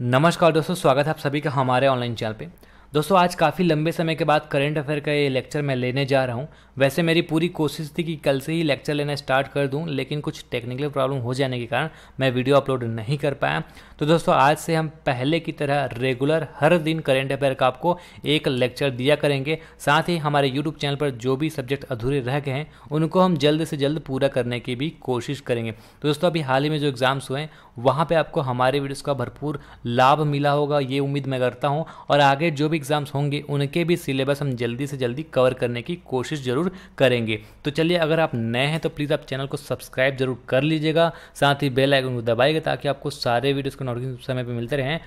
नमस्कार दोस्तों स्वागत है आप सभी का हमारे ऑनलाइन चैनल पे दोस्तों आज काफ़ी लंबे समय के बाद करंट अफेयर का ये लेक्चर मैं लेने जा रहा हूँ वैसे मेरी पूरी कोशिश थी कि कल से ही लेक्चर लेना स्टार्ट कर दूँ लेकिन कुछ टेक्निकल प्रॉब्लम हो जाने के कारण मैं वीडियो अपलोड नहीं कर पाया तो दोस्तों आज से हम पहले की तरह रेगुलर हर दिन करेंट अफेयर का आपको एक लेक्चर दिया करेंगे साथ ही हमारे यूट्यूब चैनल पर जो भी सब्जेक्ट अधूरे रह गए हैं उनको हम जल्द से जल्द पूरा करने की भी कोशिश करेंगे तो दोस्तों अभी हाल ही में जो एग्ज़ाम्स हुए हैं वहाँ पर आपको हमारे वीडियोज़ का भरपूर लाभ मिला होगा ये उम्मीद मैं करता हूँ और आगे जो भी एग्ज़ाम्स होंगे उनके भी सिलेबस हम जल्दी से जल्दी कवर करने की कोशिश ज़रूर करेंगे तो चलिए अगर आप नए हैं तो प्लीज़ आप चैनल को सब्सक्राइब जरूर कर लीजिएगा साथ ही बेल आइकन को दबाएगा ताकि आपको सारे वीडियोज़ का नोटिफिकेशन समय पर मिलते रहें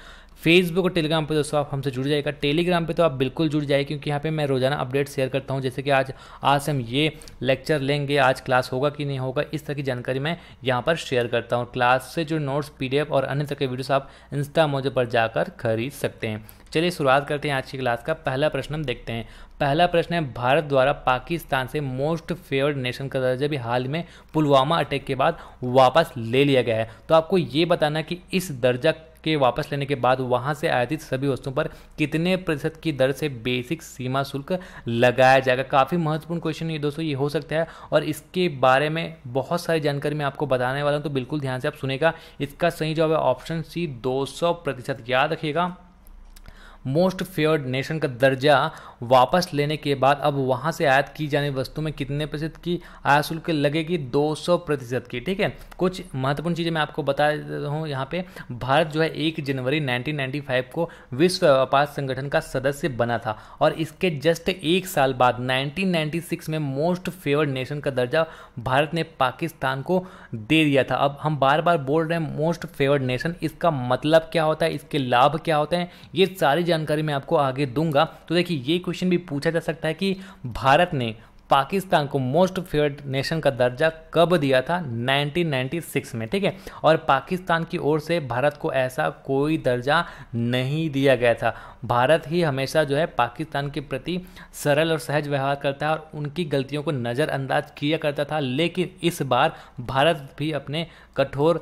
फेसबुक और टेलीग्राम पे दोस्तों आप हमसे जुड़ जाएगा टेलीग्राम पे तो आप बिल्कुल जुड़ जाए क्योंकि यहाँ पे मैं रोजाना अपडेट शेयर करता हूँ जैसे कि आज आज हम ये लेक्चर लेंगे आज क्लास होगा कि नहीं होगा इस तरह की जानकारी मैं यहाँ पर शेयर करता हूँ क्लास से जो नोट्स पी और अन्य तरह के वीडियोस आप इंस्टा मोजे पर जाकर खरीद सकते हैं चलिए शुरुआत करते हैं आज की क्लास का पहला प्रश्न हम देखते हैं पहला प्रश्न है भारत द्वारा पाकिस्तान से मोस्ट फेवर्ड नेशन का दर्जा भी हाल में पुलवामा अटैक के बाद वापस ले लिया गया है तो आपको ये बताना कि इस दर्जा के वापस लेने के बाद वहां से आयातित सभी वस्तुओं पर कितने प्रतिशत की दर से बेसिक सीमा शुल्क लगाया जाएगा काफ़ी महत्वपूर्ण क्वेश्चन ये दोस्तों ये हो सकता है और इसके बारे में बहुत सारी जानकारी मैं आपको बताने वाला हूं तो बिल्कुल ध्यान से आप सुनेगा इसका सही जवाब है ऑप्शन सी दो प्रतिशत याद रखिएगा मोस्ट फेयर्ड नेशन का दर्जा वापस लेने के बाद अब वहाँ से आयात की जाने वस्तु में कितने प्रतिशत की आयात शुल्क लगेगी 200 प्रतिशत की ठीक है कुछ महत्वपूर्ण चीज़ें मैं आपको बता देता हूँ यहाँ पे भारत जो है एक जनवरी 1995 को विश्व व्यापार संगठन का सदस्य बना था और इसके जस्ट एक साल बाद 1996 में मोस्ट फेवर्ड नेशन का दर्जा भारत ने पाकिस्तान को दे दिया था अब हम बार बार बोल रहे हैं मोस्ट फेवर्ड नेशन इसका मतलब क्या होता है इसके लाभ क्या होते हैं ये सारी जानकारी मैं आपको आगे दूंगा तो देखिए ये क्वेश्चन भी पूछा जा सकता है कि भारत ने पाकिस्तान को मोस्ट फेवर्ड नेशन का दर्जा कब दिया था 1996 में ठीक है और पाकिस्तान की ओर से भारत को ऐसा कोई दर्जा नहीं दिया गया था भारत ही हमेशा जो है पाकिस्तान के प्रति सरल और सहज व्यवहार करता है और उनकी गलतियों को नज़रअंदाज किया करता था लेकिन इस बार भारत भी अपने कठोर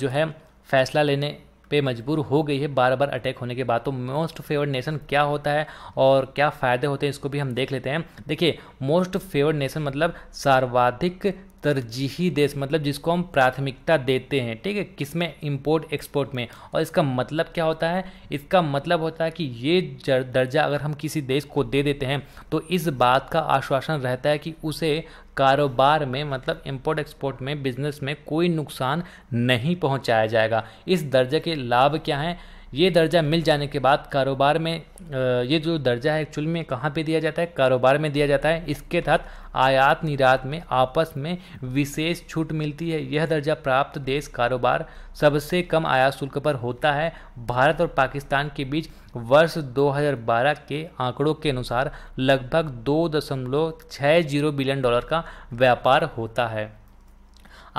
जो है फैसला लेने पे मजबूर हो गई है बार बार अटैक होने के बाद तो मोस्ट फेवर्ड नेशन क्या होता है और क्या फ़ायदे होते हैं इसको भी हम देख लेते हैं देखिए मोस्ट फेवर्ड नेशन मतलब सर्वाधिक तरजीही देश मतलब जिसको हम प्राथमिकता देते हैं ठीक है किसमें इंपोर्ट एक्सपोर्ट में और इसका मतलब क्या होता है इसका मतलब होता है कि ये दर्जा अगर हम किसी देश को दे देते हैं तो इस बात का आश्वासन रहता है कि उसे कारोबार में मतलब इंपोर्ट एक्सपोर्ट में बिजनेस में कोई नुकसान नहीं पहुंचाया जाएगा इस दर्जे के लाभ क्या हैं ये दर्जा मिल जाने के बाद कारोबार में ये जो दर्जा है एक्चुअल में कहाँ पे दिया जाता है कारोबार में दिया जाता है इसके तहत आयात निर्यात में आपस में विशेष छूट मिलती है यह दर्जा प्राप्त देश कारोबार सबसे कम आयात शुल्क पर होता है भारत और पाकिस्तान के बीच वर्ष 2012 के आंकड़ों के अनुसार लगभग दो दशमलव छः जीरो बिलियन डॉलर का व्यापार होता है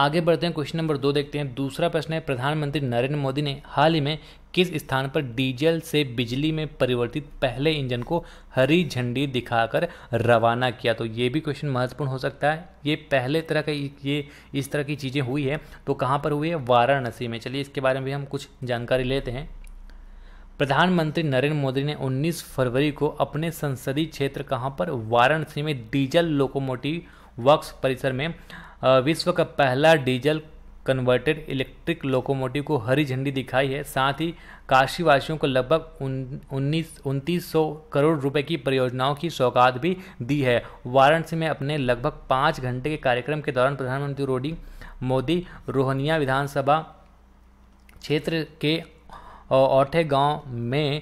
आगे बढ़ते हैं क्वेश्चन नंबर दो देखते हैं दूसरा प्रश्न है प्रधानमंत्री नरेंद्र मोदी ने हाल ही में किस स्थान पर डीजल से बिजली में परिवर्तित पहले इंजन को हरी झंडी दिखाकर रवाना किया तो ये भी क्वेश्चन महत्वपूर्ण हो सकता है ये पहले तरह का ये इस तरह की चीज़ें हुई है तो कहाँ पर हुई है वाराणसी में चलिए इसके बारे में भी हम कुछ जानकारी लेते हैं प्रधानमंत्री नरेंद्र मोदी ने 19 फरवरी को अपने संसदीय क्षेत्र कहाँ पर वाराणसी में डीजल लोकोमोटिव वर्क्स परिसर में विश्व का पहला डीजल कन्वर्टेड इलेक्ट्रिक लोकोमोटिव को हरी झंडी दिखाई है साथ ही काशीवासियों को लगभग उन्नीस उनतीस सौ करोड़ रुपए की परियोजनाओं की सौगात भी दी है वाराणसी में अपने लगभग पाँच घंटे के कार्यक्रम के दौरान प्रधानमंत्री रोडी मोदी रोहनिया विधानसभा क्षेत्र के औठे गांव में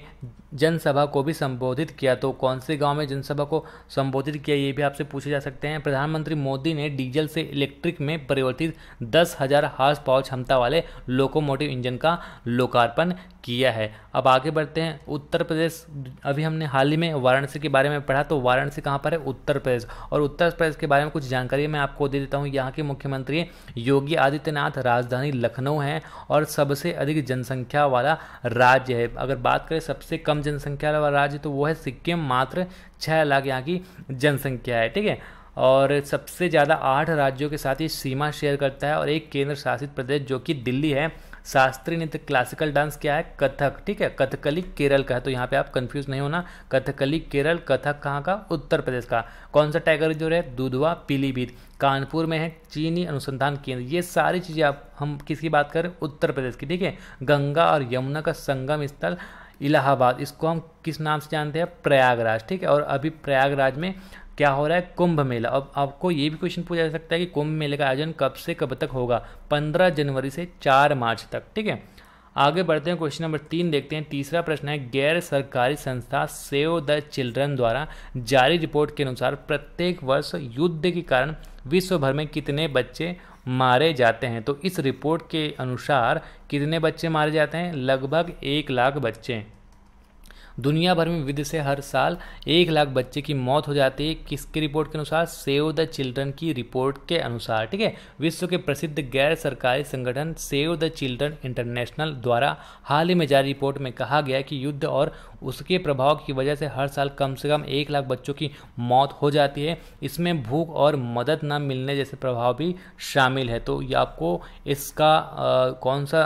जनसभा को भी संबोधित किया तो कौन से गांव में जनसभा को संबोधित किया ये भी आपसे पूछे जा सकते हैं प्रधानमंत्री मोदी ने डीजल से इलेक्ट्रिक में परिवर्तित दस हजार हार्स पावर क्षमता वाले लोकोमोटिव इंजन का लोकार्पण किया है अब आगे बढ़ते हैं उत्तर प्रदेश अभी हमने हाल ही में वाराणसी के बारे में पढ़ा तो वाराणसी कहाँ पर है उत्तर प्रदेश और उत्तर प्रदेश के बारे में कुछ जानकारी मैं आपको दे देता हूँ यहाँ के मुख्यमंत्री योगी आदित्यनाथ राजधानी लखनऊ हैं और सबसे अधिक जनसंख्या वाला राज्य है अगर बात करें सबसे कम जनसंख्या वाला राज्य तो वो है सिक्किम मात्र छः लाख यहाँ की जनसंख्या है ठीक है और सबसे ज़्यादा आठ राज्यों के साथ ये सीमा शेयर करता है और एक केंद्र शासित प्रदेश जो कि दिल्ली है शास्त्रीय नृत्य क्लासिकल डांस क्या है कथक ठीक है कथकली केरल का है तो यहाँ पे आप कंफ्यूज नहीं होना कथकली केरल कथक कहाँ का उत्तर प्रदेश का कौन सा टाइगर जो है दुधवा पीलीभीत कानपुर में है चीनी अनुसंधान केंद्र ये सारी चीज़ें आप हम किसकी बात करें उत्तर प्रदेश की ठीक है गंगा और यमुना का संगम स्थल इलाहाबाद इसको हम किस नाम से जानते हैं प्रयागराज ठीक है और अभी प्रयागराज में क्या हो रहा है कुंभ मेला अब आपको ये भी क्वेश्चन पूछा जा सकता है कि कुंभ मेले का आयोजन कब से कब तक होगा पंद्रह जनवरी से चार मार्च तक ठीक है आगे बढ़ते हैं क्वेश्चन नंबर तीन देखते हैं तीसरा प्रश्न है गैर सरकारी संस्था सेव द चिल्ड्रन द्वारा जारी रिपोर्ट के अनुसार प्रत्येक वर्ष युद्ध के कारण विश्व भर में कितने बच्चे मारे जाते हैं तो इस रिपोर्ट के अनुसार कितने बच्चे मारे जाते हैं लगभग एक लाख बच्चे दुनिया भर में विधि से हर साल एक लाख बच्चे की मौत हो जाती है किसकी रिपोर्ट के अनुसार सेव द चिल्ड्रन की रिपोर्ट के अनुसार ठीक है विश्व के प्रसिद्ध गैर सरकारी संगठन सेव द चिल्ड्रन इंटरनेशनल द्वारा हाल ही में जारी रिपोर्ट में कहा गया कि युद्ध और उसके प्रभाव की वजह से हर साल कम से कम एक लाख बच्चों की मौत हो जाती है इसमें भूख और मदद न मिलने जैसे प्रभाव भी शामिल है तो ये आपको इसका आ, कौन सा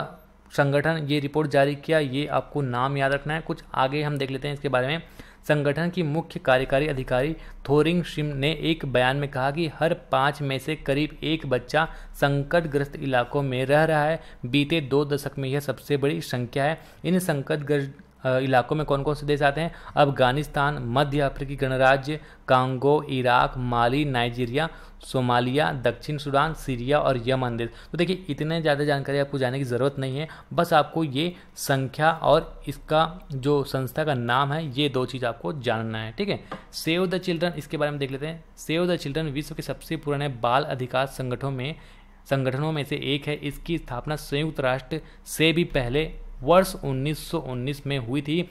संगठन ये रिपोर्ट जारी किया ये आपको नाम याद रखना है कुछ आगे हम देख लेते हैं इसके बारे में संगठन की मुख्य कार्यकारी अधिकारी थोरिंग शिम ने एक बयान में कहा कि हर पाँच में से करीब एक बच्चा संकटग्रस्त इलाकों में रह रहा है बीते दो दशक में यह सबसे बड़ी संख्या है इन संकटग्रस्त इलाकों में कौन कौन से देश आते हैं अफगानिस्तान मध्य अफ्रीकी गणराज्य Congo Iraq Mali Nigeria Somalia दक्षिण सूडान सीरिया और यमन देश तो देखिए इतने ज़्यादा जानकारी आपको जाने की ज़रूरत नहीं है बस आपको ये संख्या और इसका जो संस्था का नाम है ये दो चीज़ आपको जानना है ठीक है सेव द चिल्ड्रन इसके बारे में देख लेते हैं सेव द चिल्ड्रन विश्व के सबसे पुराने बाल अधिकार संगठनों में संगठनों में से एक है इसकी स्थापना संयुक्त राष्ट्र से भी पहले वर्ष 1919 में हुई थी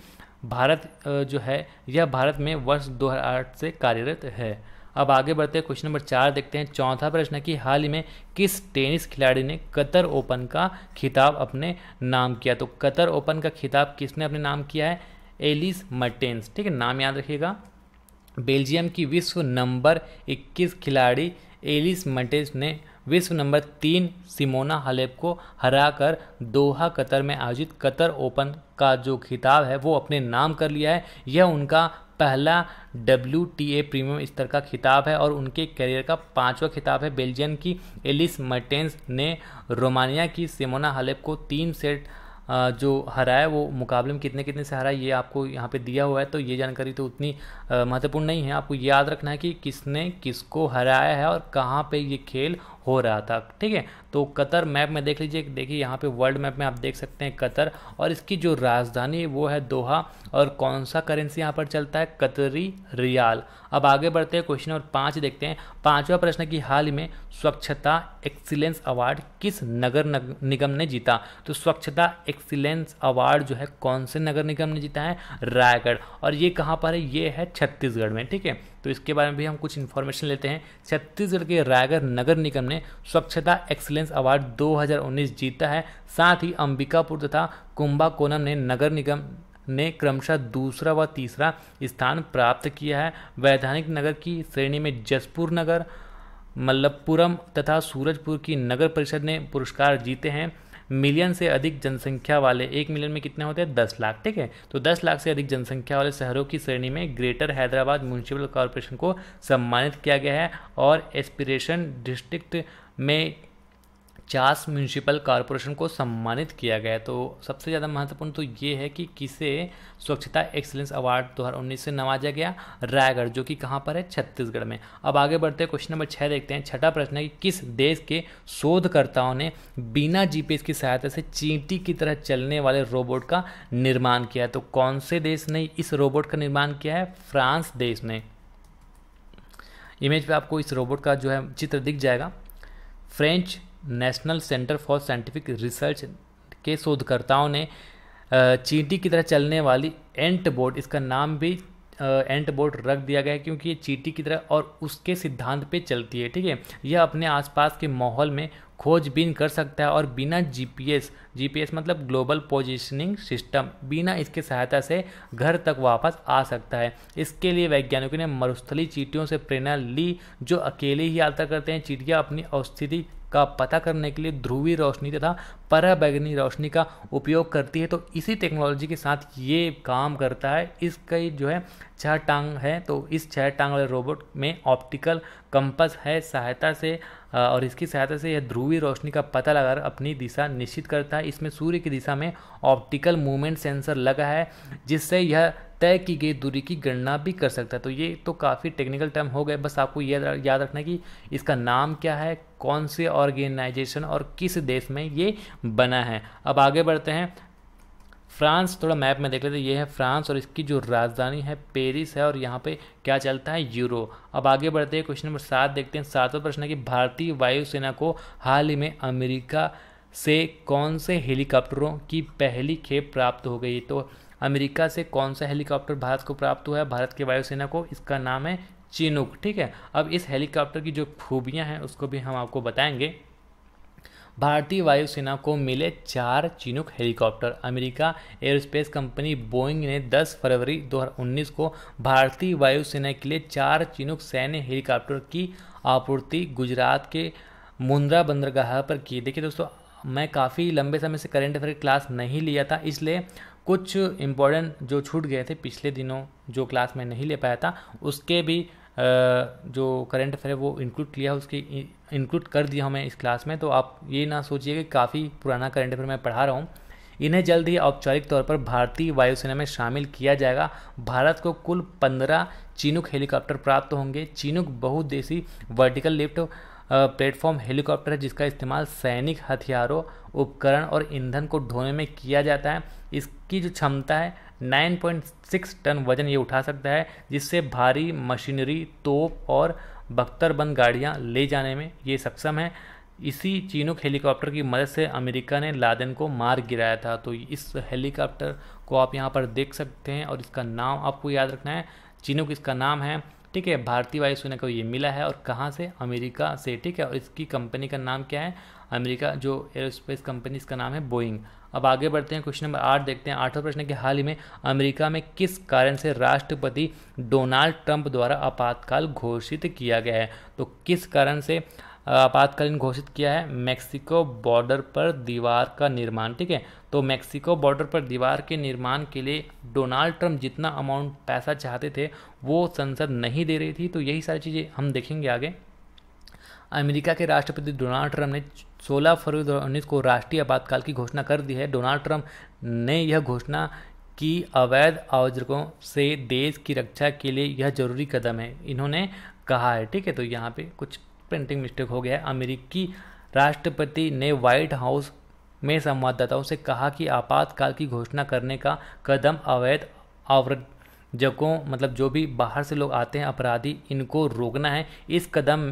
भारत जो है यह भारत में वर्ष 2008 से कार्यरत है अब आगे बढ़ते हैं क्वेश्चन नंबर चार देखते हैं चौथा प्रश्न कि हाल ही में किस टेनिस खिलाड़ी ने कतर ओपन का खिताब अपने नाम किया तो कतर ओपन का खिताब किसने अपने नाम किया है एलिस मर्टेंस ठीक है नाम याद रखिएगा बेल्जियम की विश्व नंबर 21 खिलाड़ी एलिस मटेन्स ने विश्व नंबर तीन सिमोना हलेप को हराकर दोहा कतर में आयोजित कतर ओपन का जो खिताब है वो अपने नाम कर लिया है यह उनका पहला डब्ल्यू टी ए प्रीमियम स्तर का खिताब है और उनके करियर का पांचवा खिताब है बेल्जियम की एलिस मर्टेंस ने रोमानिया की सिमोना हलेप को तीन सेट जो हराया वो मुकाबले में कितने कितने से हरा ये आपको यहाँ पे दिया हुआ है तो ये जानकारी तो उतनी महत्वपूर्ण नहीं है आपको याद रखना है कि किसने किसको हराया है और कहाँ पे ये खेल हो रहा था ठीक है तो कतर मैप में देख लीजिए देखिए यहाँ पे वर्ल्ड मैप में आप देख सकते हैं कतर और इसकी जो राजधानी वो है दोहा और कौन सा करेंसी यहाँ पर चलता है कतरी रियाल अब आगे बढ़ते हैं क्वेश्चन नंबर पाँच देखते हैं पाँचवा प्रश्न की हाल ही में स्वच्छता एक्सीलेंस अवार्ड किस नगर निगम ने जीता तो स्वच्छता एक्सीलेंस अवार्ड जो है कौन से नगर निगम ने जीता है रायगढ़ और ये कहाँ पर है ये है छत्तीसगढ़ में ठीक है तो इसके बारे में भी हम कुछ इन्फॉर्मेशन लेते हैं छत्तीसगढ़ के रायगढ़ नगर निगम ने स्वच्छता एक्सलेंस अवार्ड 2019 जीता है साथ ही अंबिकापुर तथा कुंभाकोनम ने नगर निगम ने क्रमशः दूसरा व तीसरा स्थान प्राप्त किया है वैधानिक नगर की श्रेणी में जसपुर नगर मल्लपुरम तथा सूरजपुर की नगर परिषद ने पुरस्कार जीते हैं मिलियन से अधिक जनसंख्या वाले एक मिलियन में कितने होते हैं दस लाख ठीक है तो दस लाख से अधिक जनसंख्या वाले शहरों की श्रेणी में ग्रेटर हैदराबाद म्यूनसिपल कॉरपोरेशन को सम्मानित किया गया है और एस्पिरेशन डिस्ट्रिक्ट में चास म्यूनिसिपल कॉरपोरेशन को सम्मानित किया गया तो सबसे ज़्यादा महत्वपूर्ण तो ये है कि किसे स्वच्छता एक्सीलेंस अवार्ड दो हज़ार उन्नीस से नवाजा गया रायगढ़ जो कि कहाँ पर है छत्तीसगढ़ में अब आगे बढ़ते हैं क्वेश्चन नंबर छः देखते हैं छठा प्रश्न है कि किस देश के शोधकर्ताओं ने बिना एस की सहायता से चींटी की तरह चलने वाले रोबोट का निर्माण किया है तो कौन से देश ने इस रोबोट का निर्माण किया है फ्रांस देश ने इमेज पर आपको इस रोबोट का जो है चित्र दिख जाएगा French National Centre for Scientific Research के शोधकर्ताओं ने चींटी की तरह चलने वाली एंट बोर्ड इसका नाम भी एंट बोर्ड रख दिया गया है क्योंकि ये चींटी की तरह और उसके सिद्धांत पे चलती है ठीक है यह अपने आसपास के माहौल में खोजबीन कर सकता है और बिना जीपीएस जीपीएस मतलब ग्लोबल पोजिशनिंग सिस्टम बिना इसके सहायता से घर तक वापस आ सकता है इसके लिए वैज्ञानिकों ने मरुस्थली चीटियों से प्रेरणा ली जो अकेले ही यात्रा करते हैं चीटियाँ अपनी औस्थिति का पता करने के लिए ध्रुवी रोशनी तथा पराबैगनी रोशनी का उपयोग करती है तो इसी टेक्नोलॉजी के साथ ये काम करता है इसका जो है छह टांग है तो इस छह टांग वाले रोबोट में ऑप्टिकल कंपस है सहायता से और इसकी सहायता से यह ध्रुवी रोशनी का पता लगाकर अपनी दिशा निश्चित करता है इसमें सूर्य की दिशा में ऑप्टिकल मूवमेंट सेंसर लगा है जिससे यह तय की गई दूरी की गणना भी कर सकता है तो ये तो काफ़ी टेक्निकल टर्म हो गए बस आपको यह याद रखना कि इसका नाम क्या है कौन से ऑर्गेनाइजेशन और किस देश में ये बना है अब आगे बढ़ते हैं फ्रांस थोड़ा मैप में देख लेते हैं ये है फ्रांस और इसकी जो राजधानी है पेरिस है और यहाँ पे क्या चलता है यूरो अब आगे बढ़ते हैं क्वेश्चन नंबर सात देखते हैं सातवां प्रश्न है कि भारतीय वायुसेना को हाल ही में अमेरिका से कौन से हेलीकॉप्टरों की पहली खेप प्राप्त हो गई तो अमेरिका से कौन सा हेलीकॉप्टर भारत को प्राप्त हुआ है भारत की वायुसेना को इसका नाम है चिनुक ठीक है अब इस हेलीकॉप्टर की जो खूबियाँ हैं उसको भी हम आपको बताएंगे भारतीय वायुसेना को मिले चार Chinook helicopter America aerospace company Boeing ने 10 फरवरी 2019 को भारतीय वायुसेना के लिए चार चिनुक सैन्य हेलीकॉप्टर की आपूर्ति गुजरात के मुंद्रा बंदरगाह पर की देखिए दोस्तों मैं काफ़ी लंबे समय से करेंट अफेयर क्लास नहीं लिया था इसलिए कुछ इम्पोर्टेंट जो छूट गए थे पिछले दिनों जो क्लास में नहीं ले पाया था उसके भी जो करंट अफेयर है वो इंक्लूड किया है उसकी इंक्लूड कर दिया हमें इस क्लास में तो आप ये ना सोचिए कि काफ़ी पुराना करंट अफेयर मैं पढ़ा रहा हूँ इन्हें जल्द ही औपचारिक तौर पर भारतीय वायुसेना में शामिल किया जाएगा भारत को कुल पंद्रह चीनुक हेलीकॉप्टर प्राप्त होंगे चीनुक बहुदेशी वर्टिकल लिफ्ट प्लेटफॉर्म हेलीकॉप्टर है जिसका इस्तेमाल सैनिक हथियारों उपकरण और ईंधन को ढोने में किया जाता है इसकी जो क्षमता है 9.6 टन वजन ये उठा सकता है जिससे भारी मशीनरी तोप और बख्तरबंद गाड़ियाँ ले जाने में ये सक्षम है इसी चीनुक हेलीकॉप्टर की मदद से अमेरिका ने लादेन को मार गिराया था तो इस हेलीकॉप्टर को आप यहाँ पर देख सकते हैं और इसका नाम आपको याद रखना है चीनुक इसका नाम है ठीक है भारतीय वायुसेना को ये मिला है और कहाँ से अमेरिका से ठीक है और इसकी कंपनी का नाम क्या है अमेरिका जो एयरोस्पेस कंपनी इसका नाम है बोइंग अब आगे बढ़ते हैं क्वेश्चन नंबर आठ देखते हैं आठवां प्रश्न कि हाल ही में अमेरिका में किस कारण से राष्ट्रपति डोनाल्ड ट्रंप द्वारा आपातकाल घोषित किया गया है तो किस कारण से आपातकालीन घोषित किया है मैक्सिको बॉर्डर पर दीवार का निर्माण ठीक है तो मैक्सिको बॉर्डर पर दीवार के निर्माण के लिए डोनाल्ड ट्रंप जितना अमाउंट पैसा चाहते थे वो संसद नहीं दे रही थी तो यही सारी चीज़ें हम देखेंगे आगे अमेरिका के राष्ट्रपति डोनाल्ड ट्रंप ने 16 फरवरी दो उन्नीस को राष्ट्रीय आपातकाल की घोषणा कर दी है डोनाल्ड ट्रंप ने यह घोषणा की अवैध आयोजकों से देश की रक्षा के लिए यह जरूरी कदम है इन्होंने कहा है ठीक है तो यहाँ पे कुछ प्रिंटिंग मिस्टेक हो गया है अमेरिकी राष्ट्रपति ने व्हाइट हाउस में संवाददाताओं से कहा कि आपातकाल की घोषणा करने का कदम अवैध आवृत मतलब जो भी बाहर से लोग आते हैं अपराधी इनको रोकना है इस कदम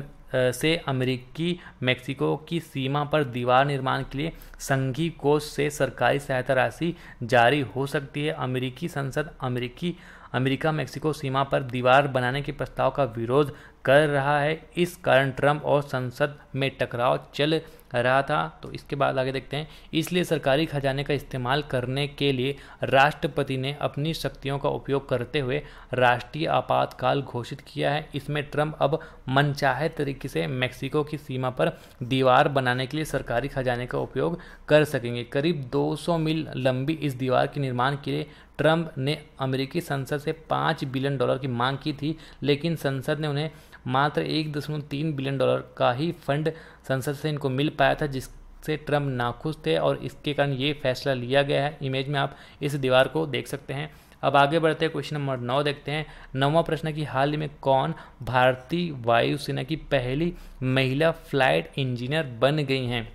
से अमेरिकी मेक्सिको की सीमा पर दीवार निर्माण के लिए संघी कोष से सरकारी सहायता राशि जारी हो सकती है अमेरिकी संसद अमेरिकी अमेरिका मेक्सिको सीमा पर दीवार बनाने के प्रस्ताव का विरोध कर रहा है इस कारण ट्रंप और संसद में टकराव चल रहा था तो इसके बाद आगे देखते हैं इसलिए सरकारी खजाने का इस्तेमाल करने के लिए राष्ट्रपति ने अपनी शक्तियों का उपयोग करते हुए राष्ट्रीय आपातकाल घोषित किया है इसमें ट्रंप अब मनचाहे तरीके से मैक्सिको की सीमा पर दीवार बनाने के लिए सरकारी खजाने का उपयोग कर सकेंगे करीब 200 मील लंबी इस दीवार के निर्माण के लिए ट्रंप ने अमेरिकी संसद से पाँच बिलियन डॉलर की मांग की थी लेकिन संसद ने उन्हें मात्र एक दशमलव तीन बिलियन डॉलर का ही फंड संसद से इनको मिल पाया था जिससे ट्रम्प नाखुश थे और इसके कारण ये फैसला लिया गया है इमेज में आप इस दीवार को देख सकते हैं अब आगे बढ़ते हैं क्वेश्चन नंबर नौ देखते हैं नौवा प्रश्न कि हाल ही में कौन भारतीय वायुसेना की पहली महिला फ्लाइट इंजीनियर बन गई हैं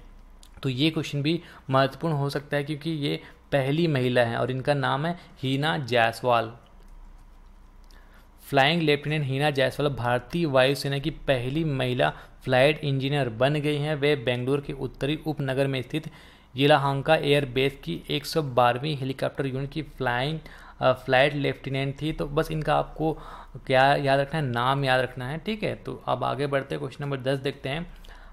तो ये क्वेश्चन भी महत्वपूर्ण हो सकता है क्योंकि ये पहली महिला हैं और इनका नाम है हीना जायसवाल फ्लाइंग लेफ्टिनेंट हीना जायसवाल भारतीय वायुसेना की पहली महिला फ्लाइट इंजीनियर बन गई हैं वे बेंगलुरु के उत्तरी उपनगर में स्थित यलाहांका एयरबेस की एक सौ बारहवीं हेलीकॉप्टर यूनिट की फ्लाइंग फ्लाइट लेफ्टिनेंट थी तो बस इनका आपको क्या याद रखना है नाम याद रखना है ठीक है तो अब आगे बढ़ते हैं क्वेश्चन नंबर दस देखते हैं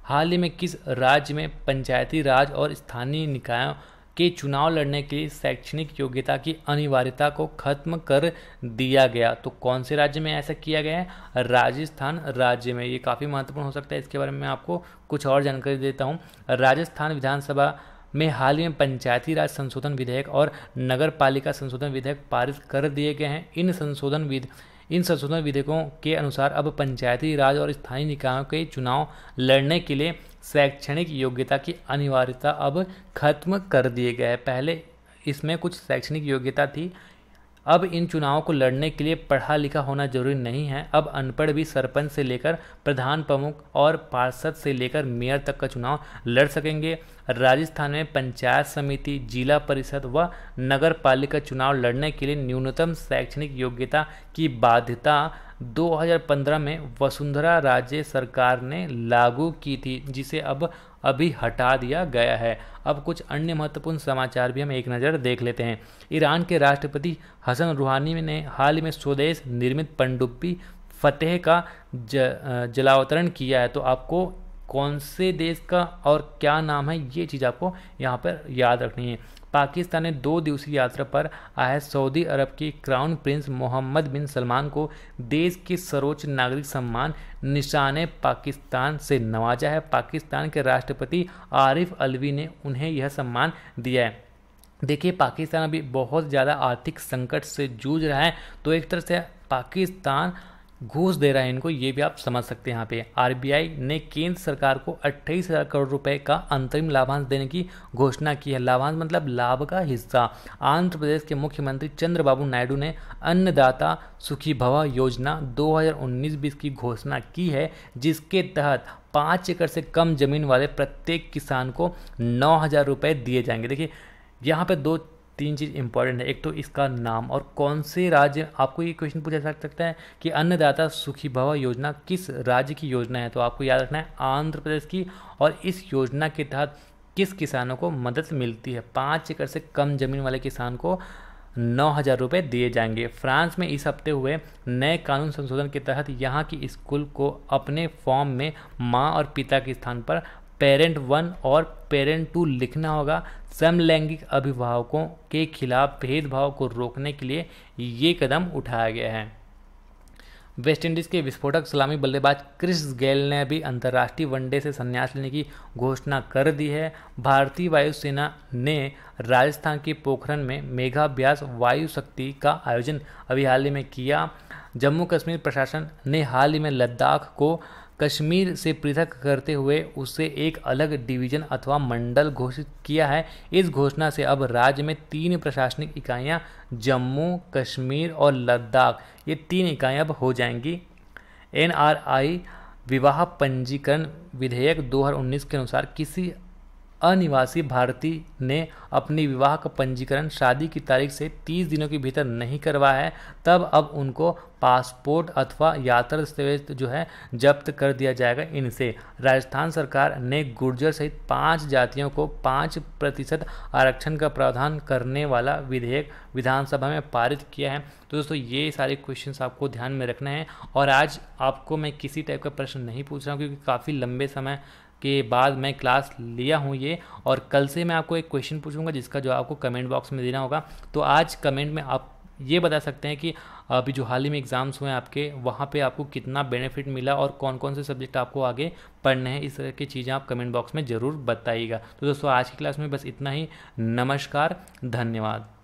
हाल ही में किस राज्य में पंचायती राज और स्थानीय निकायों के चुनाव लड़ने के लिए शैक्षणिक योग्यता की अनिवार्यता को खत्म कर दिया गया तो कौन से राज्य में ऐसा किया गया है राजस्थान राज्य में ये काफ़ी महत्वपूर्ण हो सकता है इसके बारे में आपको कुछ और जानकारी देता हूँ राजस्थान विधानसभा में हाल ही में पंचायती राज संशोधन विधेयक और नगर पालिका संशोधन विधेयक पारित कर दिए गए हैं इन संशोधन विध इन संशोधन विधेयकों के अनुसार अब पंचायती राज और स्थानीय निकायों के चुनाव लड़ने के लिए शैक्षणिक योग्यता की अनिवार्यता अब खत्म कर दिए गए पहले इसमें कुछ शैक्षणिक योग्यता थी अब इन चुनावों को लड़ने के लिए पढ़ा लिखा होना जरूरी नहीं है अब अनपढ़ भी सरपंच से लेकर प्रधान प्रमुख और पार्षद से लेकर मेयर तक का चुनाव लड़ सकेंगे राजस्थान में पंचायत समिति जिला परिषद व नगर पालिका चुनाव लड़ने के लिए न्यूनतम शैक्षणिक योग्यता की बाध्यता 2015 में वसुंधरा राज्य सरकार ने लागू की थी जिसे अब अभी हटा दिया गया है अब कुछ अन्य महत्वपूर्ण समाचार भी हम एक नज़र देख लेते हैं ईरान के राष्ट्रपति हसन रूहानी ने हाल में स्वदेश निर्मित पनडुब्बी फतेह का ज जलावतरण किया है तो आपको कौन से देश का और क्या नाम है ये चीज़ आपको यहाँ पर याद रखनी है पाकिस्तान ने दो दिवसीय यात्रा पर आए सऊदी अरब के crown prince Mohammed bin Salman को देश के सर्वोच्च नागरिक सम्मान निशाने पाकिस्तान से नवाजा है पाकिस्तान के राष्ट्रपति आरिफ अलवी ने उन्हें यह सम्मान दिया है देखिए पाकिस्तान अभी बहुत ज़्यादा आर्थिक संकट से जूझ रहा है तो एक तरह से पाकिस्तान घूस दे रहा है इनको ये भी आप समझ सकते हैं यहाँ पे आरबीआई ने केंद्र सरकार को अट्ठाईस हज़ार करोड़ रुपए का अंतरिम लाभांश देने की घोषणा की है लाभांश मतलब लाभ का हिस्सा आंध्र प्रदेश के मुख्यमंत्री चंद्रबाबू नायडू ने अन्नदाता सुखी भवा योजना 2019-20 की घोषणा की है जिसके तहत पाँच एकड़ से कम जमीन वाले प्रत्येक किसान को नौ हज़ार दिए जाएंगे देखिए यहाँ पे दो तीन चीज़ इंपॉर्टेंट है एक तो इसका नाम और कौन से राज्य आपको ये क्वेश्चन पूछा जा सकता है कि अन्नदाता सुखी भवा योजना किस राज्य की योजना है तो आपको याद रखना है आंध्र प्रदेश की और इस योजना के तहत किस किसानों को मदद मिलती है पाँच एकड़ से कम जमीन वाले किसान को नौ हज़ार रुपये दिए जाएंगे फ्रांस में इस हफ्ते हुए नए कानून संशोधन के तहत यहाँ की स्कूल को अपने फॉर्म में माँ और पिता के स्थान पर पेरेंट वन और पेरेंट टू लिखना होगा समलैंगिक अभिभावकों के खिलाफ भेदभाव को रोकने के लिए ये कदम उठाया गया है वेस्टइंडीज़ के विस्फोटक सलामी बल्लेबाज क्रिस गेल ने भी अंतर्राष्ट्रीय वनडे से संन्यास लेने की घोषणा कर दी है भारतीय वायुसेना ने राजस्थान के पोखरण में मेघाभ्यास वायु शक्ति का आयोजन अभी हाल ही में किया जम्मू कश्मीर प्रशासन ने हाल ही में लद्दाख को कश्मीर से पृथक करते हुए उसे एक अलग डिवीजन अथवा मंडल घोषित किया है इस घोषणा से अब राज्य में तीन प्रशासनिक इकाइयां जम्मू कश्मीर और लद्दाख ये तीन इकाइयां अब हो जाएंगी एन विवाह पंजीकरण विधेयक 2019 के अनुसार किसी अनिवासी भारतीय ने अपनी विवाह का पंजीकरण शादी की तारीख से 30 दिनों के भीतर नहीं करवाया है तब अब उनको पासपोर्ट अथवा यात्रा दस्तावेज जो है जब्त कर दिया जाएगा इनसे राजस्थान सरकार ने गुर्जर सहित पाँच जातियों को पाँच प्रतिशत आरक्षण का प्रावधान करने वाला विधेयक विधानसभा में पारित किया है तो दोस्तों ये सारे क्वेश्चन आपको ध्यान में रखना है और आज आपको मैं किसी टाइप का प्रश्न नहीं पूछ रहा हूँ क्योंकि काफ़ी लंबे समय के बाद मैं क्लास लिया हूँ ये और कल से मैं आपको एक क्वेश्चन पूछूंगा जिसका जो आपको कमेंट बॉक्स में देना होगा तो आज कमेंट में आप ये बता सकते हैं कि अभी जो हाल ही में एग्ज़ाम्स हुए हैं आपके वहाँ पे आपको कितना बेनिफिट मिला और कौन कौन से सब्जेक्ट आपको आगे पढ़ने हैं इस तरह की चीज़ें आप कमेंट बॉक्स में ज़रूर बताइएगा तो दोस्तों आज की क्लास में बस इतना ही नमस्कार धन्यवाद